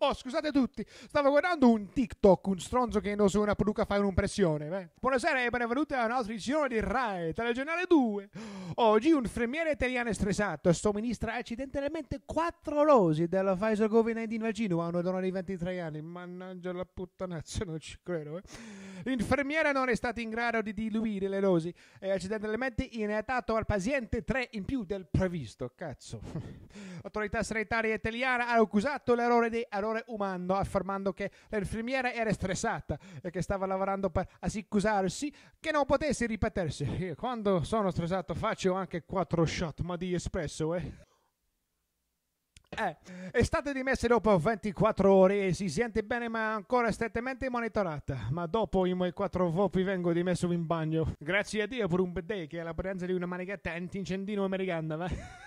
Oh, scusate tutti, stavo guardando un TikTok, un stronzo che indossa una peluca fa un'impressione. Beh. Buonasera e benvenuti a un'altra edizione di RAE, telegiornale 2. Oggi un fremiere italiano stressato somministra accidentalmente quattro dosi della Pfizer Covid-19 vaccino a una donna di 23 anni. Mannaggia la puttanazza, non ci credo, eh. L'infermiera non è stata in grado di diluire le dosi e accidentalmente iniettato al paziente tre in più del previsto. Cazzo. L'autorità sanitaria italiana ha accusato l'errore di errore umano, affermando che l'infermiera era stressata e che stava lavorando per assicurarsi che non potesse ripetersi. Quando sono stressato faccio anche quattro shot, ma di espresso, eh eh, è stata dimessa dopo 24 ore e si sente bene ma ancora strettamente monitorata. Ma dopo i miei quattro vopi vengo dimesso in bagno. Grazie a Dio per un bel day che è la presenza di una manichetta anti-incendino americana. Va?